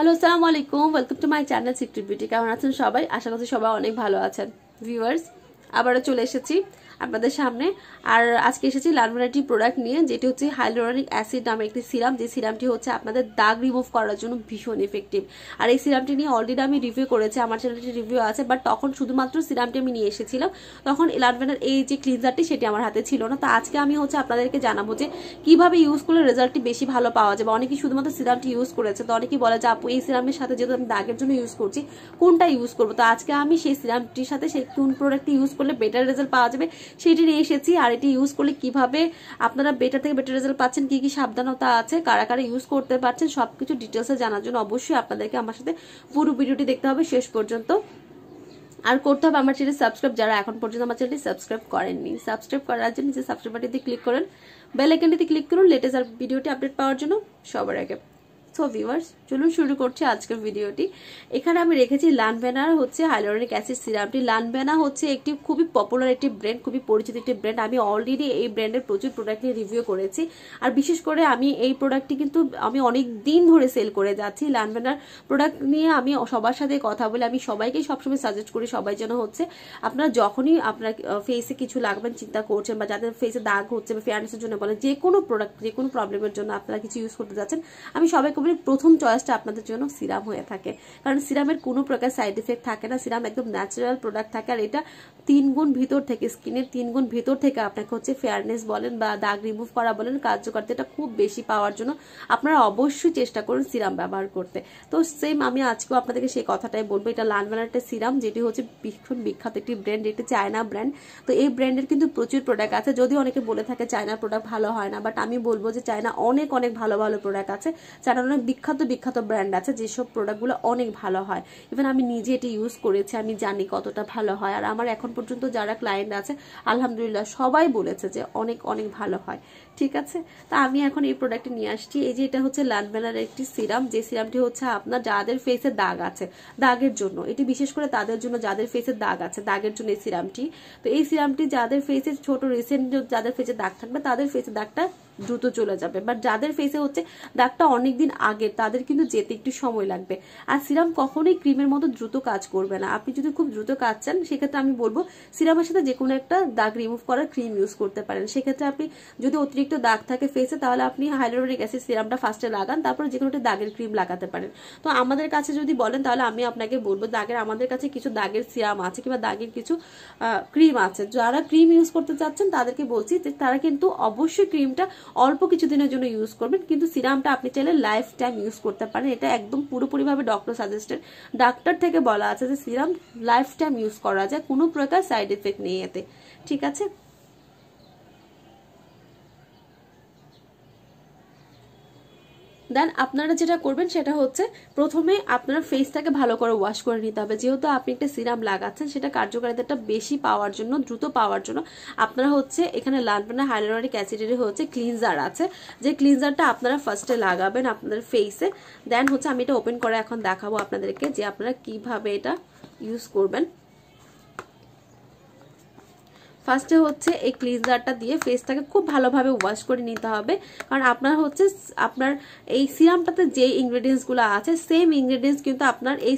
hello আসসালামু আলাইকুম welcome to my channel secret beauty কেমন আছেন সবাই আশা করছি সবাই অনেক ভালো আছেন ভিউয়ার্স আবারও চলে এসেছি আপনাদের সামনে আর আজকে এসেছি লালমোনাটি প্রোডাক্ট নিয়ে যেটি হচ্ছে হাইলোরনিক অ্যাসিড নামে একটি সিরাম যে সিরামটি হচ্ছে আপনাদের দাগ রিমুভ করার জন্য ভীষণ এফেক্টিভ আর এই সিরামটি নিয়ে অলরেডি আমি রিভিউ করেছি আমার চ্যানেলটি রিভিউ আছে বাট তখন শুধুমাত্র সিরামটি আমি নিয়ে এসেছিলাম তখন লালমোনার এই যে ক্লিনজারটি সেটি আমার হাতে ছিল না তো আজকে আমি হচ্ছে আপনাদেরকে জানাবো যে কীভাবে ইউজ করলে রেজাল্টটি বেশি ভালো পাওয়া যাবে অনেকে শুধুমাত্র সিরামটি ইউজ করেছে তো অনেকেই বলে যে আপু এই সিরামের সাথে যেহেতু আমি দাগের জন্য ইউজ করছি কোনটা ইউজ করবো তো আজকে আমি সেই সিরামটির সাথে সেই কোন প্রোডাক্টটি ইউজ করলে বেটার রেজাল্ট পাওয়া যাবে সেটি নিয়ে এসেছি আর এটি ইউজ করলে কিভাবে আপনারা বেটার থেকে বেটার রেজাল্ট পাচ্ছেন কি কি সাবধানতা আছে কারা কারা ইউজ করতে পারছেন সবকিছু ডিটেলসে জানার জন্য অবশ্যই আপনাদেরকে আমার সাথে পুরো ভিডিওটি দেখতে হবে শেষ পর্যন্ত আর করতে হবে আমার চ্যানেল সাবস্ক্রাইব যারা এখন পর্যন্ত আমার চ্যানেলটি সাবস্ক্রাইব করেননি সাবস্ক্রাইব করার জন্য যে সাবস্ক্রাইব বাটিতে ক্লিক করেন বেল আইকনটিতে ক্লিক করুন লেটেস্ট আর ভিডিওটি আপডেট পাওয়ার জন্য সবার আগে সো ভিউয়ার্স চলুন শুরু করছি আজকের ভিডিওটি এখানে আমি রেখেছি লানভেনার হচ্ছে হাইলোরিক অ্যাসিড সিরামটি লানভেনা হচ্ছে একটি খুবই পপুলার একটি ব্র্যান্ড খুবই পরিচিত একটি ব্র্যান্ড আমি অলরেডি এই ব্র্যান্ডের প্রচুর প্রোডাক্ট নিয়ে রিভিউ করেছি আর বিশেষ করে আমি এই প্রোডাক্টটি কিন্তু আমি অনেক দিন ধরে সেল করে যাচ্ছি লানভেনার প্রোডাক্ট নিয়ে আমি সবার সাথে কথা বলে আমি সবাইকে সবসময় সাজেস্ট করি সবাই যেন হচ্ছে আপনারা যখনই আপনার ফেসে কিছু লাগবেন চিন্তা করছেন বা যাদের ফেসে দাগ হচ্ছে বা ফেয়ারনেসের জন্য বলেন যে কোনো প্রোডাক্ট যে কোনো প্রবলেমের জন্য আপনারা কিছু ইউজ করতে যাচ্ছেন আমি সবাইকে সবসময় প্রথম চয়েসটা আপনাদের জন্য সিরাম হয়ে থাকে কারণ সিরামের কোনো প্রকার সাইড এফেক্ট থাকে না সিরাম একদম ন্যাচারাল প্রোডাক্ট থাকে আর এটা তিন গুণ ভিতর থেকে স্কিনের তিন গুণ ভিতর থেকে আপনাকে হচ্ছে ফেয়ারনেস বলেন বা দাগ রিমুভ করা বলেন কার্যকারিতাটা খুব বেশি পাওয়ার জন্য আপনারা অবশ্যই চেষ্টা করুন সিরাম ব্যবহার করতে তো সেম আমি আজকেও আপনাদেরকে সেই কথাটাই বলবো এটা লান একটা সিরাম যেটি হচ্ছে ভীষণ বিখ্যাত একটি ব্র্যান্ড এটি চায়না ব্র্যান্ড তো এই ব্র্যান্ডের কিন্তু প্রচুর প্রোডাক্ট আছে যদি অনেকে বলে থাকে চায়নার প্রোডাক্ট ভালো হয় না বাট আমি বলবো যে চায়না অনেক অনেক ভালো ভালো প্রোডাক্ট আছে চায়নার অনেক বিখ্যাত বিখ্যাত ব্র্যান্ড আছে যেসব প্রোডাক্টগুলো অনেক ভালো হয় ইভেন আমি নিজে এটি ইউজ করেছি আমি জানি কতটা ভালো হয় আর আমার এখন পর্যন্ত যারা ক্লায়েন্ট আছে আলহামদুলিল্লাহ সবাই বলেছে যে অনেক অনেক ভালো হয় ঠিক আছে তা আমি এখন এই প্রোডাক্টটি নিয়ে আসছি এই যে এটা হচ্ছে লালবেলার একটি সিরাম যে সিরামটি হচ্ছে আপনার যাদের ফেসে দাগ আছে দাগের জন্য এটি বিশেষ করে তাদের জন্য যাদের ফেসে দাগ আছে দাগের জন্য এই সিরামটি তো এই সিরামটি যাদের ফেসে ছোট রিসেন্ট যাদের ফেসে দাগ থাকবে তাদের ফেসে দাগটা দ্রুত চলে যাবে বাট যাদের ফেসে হচ্ছে দাগটা অনেক দিন তাদের কিন্তু যেতে একটু সময় লাগবে আর সিরাম কখনোই ক্রিমের মতো দ্রুত কাজ করবে না আপনি যদি খুব দ্রুত কাজ চান সেক্ষেত্রে আমি বলবো সিরামের সাথে যে কোনো একটা দাগ রিমুভ করার ক্রিম ইউজ করতে পারেন সেক্ষেত্রে আপনি যদি অতিরিক্ত দাগ থাকে ফেসে তাহলে আপনি হাইড্রোরিক অ্যাসিড সিরামটা ফার্স্টে লাগান তারপরে যে কোনো একটা দাগের ক্রিম লাগাতে পারেন তো আমাদের কাছে যদি বলেন তাহলে আমি আপনাকে বলবো দাগের আমাদের কাছে কিছু দাগের সিরাম আছে কিংবা দাগের কিছু ক্রিম আছে যারা ক্রিম ইউজ করতে চাচ্ছেন তাদেরকে বলছি যে তারা কিন্তু অবশ্যই ক্রিমটা অল্প কিছুদিনের জন্য ইউজ করবেন কিন্তু সিরামটা আপনি চাইলে লাইফ টাইম ইউজ করতে পারেন এটা একদম পুরোপুরিভাবে ডক্টর সাজেস্টেড ডাক্তার থেকে বলা আছে যে সিরাম লাইফ টাইম ইউজ করা যায় কোনো প্রকার সাইড এফেক্ট নেই এতে ঠিক আছে দেন আপনারা যেটা করবেন সেটা হচ্ছে প্রথমে আপনার ফেসটাকে ভালো করে ওয়াশ করে নিতে হবে যেহেতু আপনি একটা সিরাম লাগাচ্ছেন সেটা কার্যকারিতাটা বেশি পাওয়ার জন্য দ্রুত পাওয়ার জন্য আপনারা হচ্ছে এখানে লানপানা হাইলোরিক অ্যাসিডের হচ্ছে ক্লিনজার আছে যে ক্লিনজারটা আপনারা ফার্স্টে লাগাবেন আপনাদের ফেসে দেন হচ্ছে আমি এটা ওপেন করে এখন দেখাবো আপনাদেরকে যে আপনারা কিভাবে এটা ইউজ করবেন ফার্স্টে হচ্ছে এই ক্লিনজারটা দিয়ে ফেসটাকে খুব ভালোভাবে ওয়াশ করে নিতে হবে কারণ আপনার হচ্ছে আপনার এই সিরামটাতে যে ইনগ্রেডিয়েন্টসগুলো আছে সেম ইনগ্রেডিয়েন্টস কিন্তু আপনার এই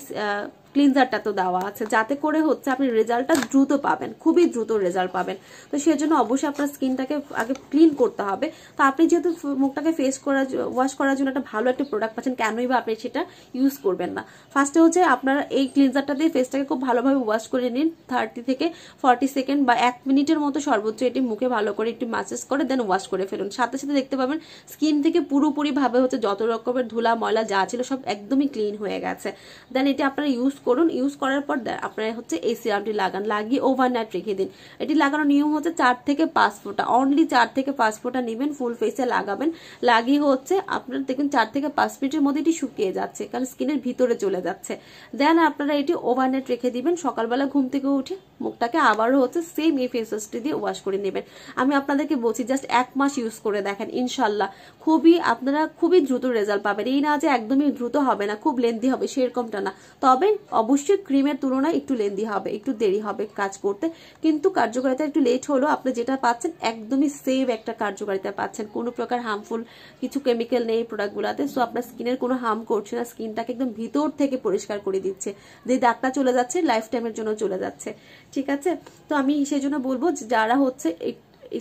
ক্লিনজারটা তো দেওয়া আছে যাতে করে হচ্ছে আপনি রেজাল্টটা দ্রুত পাবেন খুবই দ্রুত রেজাল্ট পাবেন তো সেজন্য অবশ্যই আপনার স্কিনটাকে আগে ক্লিন করতে হবে তো আপনি যেহেতু মুখটাকে ফেস করার ওয়াশ করার জন্য একটা ভালো একটা প্রোডাক্ট পাচ্ছেন কেনই বা আপনি সেটা ইউজ করবেন না ফার্স্টে হচ্ছে আপনারা এই ক্লিনজারটা দিয়ে ফেসটাকে খুব ভালোভাবে ওয়াশ করে নিন থার্টি থেকে ফর্টি সেকেন্ড বা এক মিনিটের মতো সর্বোচ্চ এটি মুখে ভালো করে একটু মাসেজ করে দেন ওয়াশ করে ফেলুন সাথে সাথে দেখতে পাবেন স্কিন থেকে পুরোপুরিভাবে হচ্ছে যত রকমের ধুলা ময়লা যা ছিল সব একদমই ক্লিন হয়ে গেছে দেন এটি আপনারা ইউজ করুন ইউজ করার পর আপনারা হচ্ছে এই সিরামটি লাগান লাগিয়ে ওভারনাইট রেখে দিন এটি লাগানোর নিয়ম হচ্ছে চার থেকে পাঁচ ফোঁটা অনলি চার থেকে পাঁচ ফোঁটা নেবেন ফুল ফেসে লাগাবেন লাগিয়ে হচ্ছে আপনার দেখবেন চার থেকে পাঁচ মিনিটের মধ্যে এটি শুকিয়ে যাচ্ছে কারণ স্কিনের ভিতরে চলে যাচ্ছে দেন আপনারা এটি ওভারনাইট রেখে দিবেন সকালবেলা ঘুম থেকে উঠে মুখটাকে আবারও হচ্ছে সেম এই ফেস ওয়াশটি দিয়ে ওয়াশ করে নেবেন আমি আপনাদেরকে বলছি জাস্ট এক মাস ইউজ করে দেখেন ইনশাল্লাহ খুবই আপনারা খুবই দ্রুত রেজাল্ট পাবেন এই না যে একদমই দ্রুত হবে না খুব লেন্দি হবে সেরকমটা না তবে অবশ্যই ক্রিমের তুলনায় একটু লেন্দি হবে একটু দেরি হবে কাজ করতে কিন্তু কার্যকারিতা একটু লেট হলো আপনি যেটা পাচ্ছেন একদমই সেভ একটা কার্যকারিতা পাচ্ছেন কোনো প্রকার হার্মফুল কিছু কেমিক্যাল নেই প্রোডাক্টগুলোতে সো আপনার স্কিনের কোনো হার্ম করছে না স্কিনটাকে একদম ভিতর থেকে পরিষ্কার করে দিচ্ছে যে দাগটা চলে যাচ্ছে লাইফ টাইমের জন্য চলে যাচ্ছে ঠিক আছে তো আমি সেই জন্য বলবো যারা হচ্ছে এই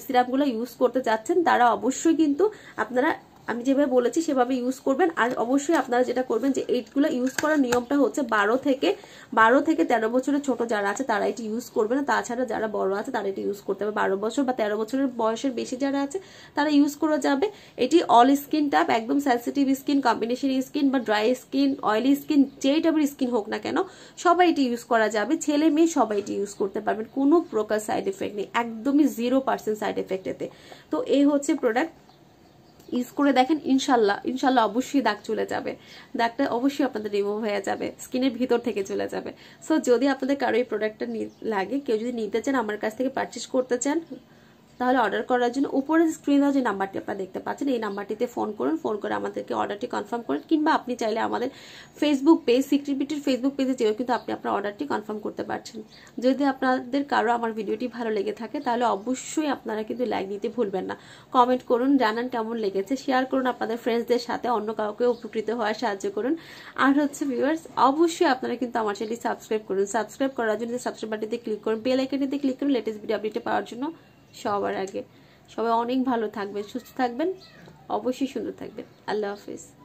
সিরাপগুলো ইউজ করতে চাচ্ছেন তারা অবশ্যই কিন্তু আপনারা আমি যেভাবে বলেছি সেভাবে ইউজ করবেন আর অবশ্যই আপনারা যেটা করবেন যে এইটগুলো ইউজ করার নিয়মটা হচ্ছে বারো থেকে বারো থেকে তেরো বছরের ছোট যারা আছে তারা এটি ইউজ করবে না তাছাড়া যারা বড় আছে তারা এটি ইউজ করতে হবে বারো বছর বা তেরো বছরের বয়সের বেশি যারা আছে তারা ইউজ করা যাবে এটি অল স্কিন টাপ একদম সেন্সিটিভ স্কিন কম্বিনেশন স্কিন বা ড্রাই স্কিন অয়েলি স্কিন যেই টাইপের স্কিন হোক না কেন সবাই এটি ইউজ করা যাবে ছেলে মেয়ে সবাই এটি ইউজ করতে পারবেন কোনো প্রকার সাইড এফেক্ট নেই একদমই জিরো পার্সেন্ট সাইড এফেক্ট এতে তো এই হচ্ছে প্রোডাক্ট ইউজ করে দেখেন ইনশাল্লাহ ইনশাল্লাহ অবশ্যই দাগ চলে যাবে দাগটা অবশ্যই আপনাদের রিমুভ হয়ে যাবে স্কিনের ভিতর থেকে চলে যাবে সো যদি আপনাদের কারো এই প্রোডাক্টটা লাগে কেউ যদি নিতে চান আমার কাছ থেকে পারচেস করতে চান তাহলে অর্ডার করার জন্য উপরে স্ক্রিনে যে নাম্বারটি আপনারা দেখতে পাচ্ছেন এই নাম্বারটিতে ফোন করুন ফোন করে আমাদেরকে অর্ডারটি কনফার্ম করুন কিংবা আপনি চাইলে আমাদের ফেসবুক পেজ সিক্রিপিটির ফেসবুক পেজে যেও কিন্তু আপনি আপনার অর্ডারটি কনফার্ম করতে পারছেন যদি আপনাদের কারো আমার ভিডিওটি ভালো লেগে থাকে তাহলে অবশ্যই আপনারা কিন্তু লাইক দিতে ভুলবেন না কমেন্ট করুন জানান কেমন লেগেছে শেয়ার করুন আপনাদের ফ্রেন্ডসদের সাথে অন্য কাউকে উপকৃত হওয়ার সাহায্য করুন আর হচ্ছে ভিউয়ার্স অবশ্যই আপনারা কিন্তু আমার চ্যানেলটি সাবস্ক্রাইব করুন সাবস্ক্রাইব করার জন্য সাবস্ক্রাইব বাটনটিতে ক্লিক করুন বেল আইকনটিতে ক্লিক করুন লেটেস্ট ভিডিও আপডেট পাওয়ার জন্য সবার আগে সবাই অনেক ভালো থাকবেন সুস্থ থাকবেন অবশ্যই সুন্দর থাকবেন আল্লাহ হাফিজ